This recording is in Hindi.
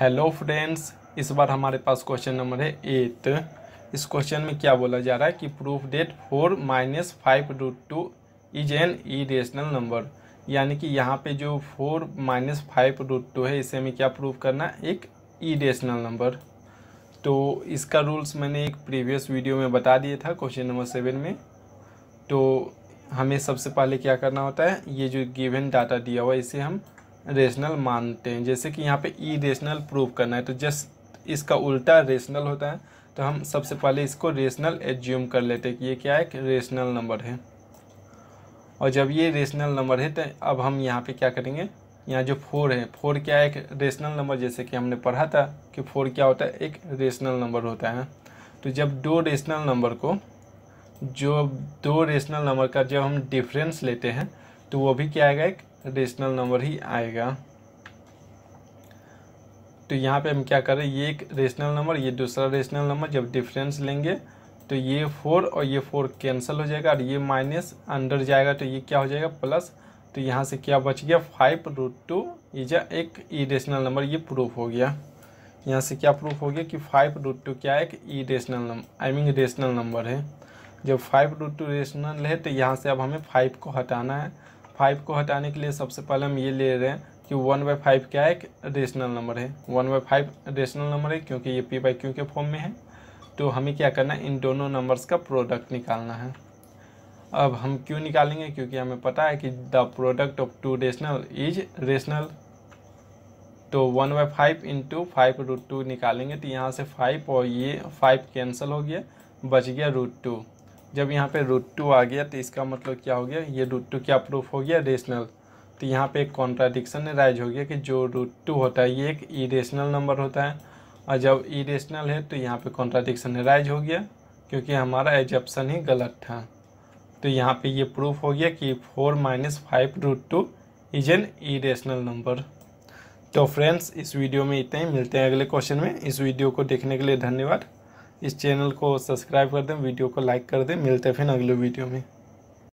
हेलो फ्रेंड्स इस बार हमारे पास क्वेश्चन नंबर है एट इस क्वेश्चन में क्या बोला जा रहा है कि proof that four minus five root two is an irrational number यानी कि यहाँ पे जो four minus five root two है इसे हमें क्या प्रूफ करना एक ई रेशनल नंबर तो इसका रूल्स मैंने एक प्रीवियस वीडियो में बता दिया था क्वेश्चन नंबर सेवन में तो हमें सबसे पहले क्या करना होता है ये जो गिवन डाटा दिया हुआ इसे हम रेशनल मानते हैं जैसे कि यहाँ पे ई रेशनल प्रूव करना है तो जस्ट इसका उल्टा रेशनल होता है तो हम सबसे पहले इसको रेशनल एज्यूम कर लेते हैं कि ये क्या है एक रेशनल नंबर है और जब ये रेशनल नंबर है तो अब हम यहाँ पे क्या करेंगे यहाँ जो फोर है फोर क्या है एक रेशनल नंबर जैसे कि हमने पढ़ा था कि फोर क्या होता है एक रेशनल नंबर होता है तो जब दो रेशनल नंबर को जो दो रेशनल नंबर का जब हम डिफरेंस लेते हैं तो वो भी क्या आएगा एक रेशनल नंबर ही आएगा तो यहाँ पे हम क्या करें ये एक रेशनल नंबर ये दूसरा रेशनल नंबर जब डिफरेंस लेंगे तो ये फोर और ये फोर कैंसिल हो जाएगा और ये माइनस अंडर जाएगा तो ये क्या हो जाएगा प्लस तो यहाँ से क्या बच गया फाइव रूट टू जो एक ई रेशनल नंबर ये प्रूफ हो गया यहाँ से क्या प्रूफ हो गया कि फाइव रूट टू क्या एक irrational number I mean rational number है जब फाइव रूट टू रेशनल है तो यहाँ से अब हमें फाइव को हटाना है फाइव को हटाने के लिए सबसे पहले हम ये ले रहे हैं कि वन बाई फाइव क्या है एक रेशनल नंबर है one by five rational number है क्योंकि ये पी बाई क्यू के फॉर्म में है तो हमें क्या करना है इन दोनों नंबर्स का प्रोडक्ट निकालना है अब हम क्यों निकालेंगे क्योंकि हमें पता है कि the product of two rational is rational तो one by five into five root two निकालेंगे तो यहाँ से फाइव और ये फाइव कैंसिल हो गया बच गया रूट टू जब यहाँ पे रूट टू आ गया तो इसका मतलब क्या हो गया ये रूट टू क्या प्रूफ हो गया रेशनल तो यहाँ पे एक कॉन्ट्राडिक्शन राइज हो गया कि जो रूट टू होता है ये एक रेशनल नंबर होता है और जब रेशनल है तो यहाँ पे कॉन्ट्राडिक्शन राइज हो गया क्योंकि हमारा एजप्सन ही गलत था तो यहाँ पे ये प्रूफ हो गया कि four minus five root two is an rational number तो फ्रेंड्स इस वीडियो में इतना ही मिलते हैं अगले क्वेश्चन में इस वीडियो को देखने के लिए धन्यवाद इस चैनल को सब्सक्राइब कर दें वीडियो को लाइक कर दें मिलते हैं फिर अगले वीडियो में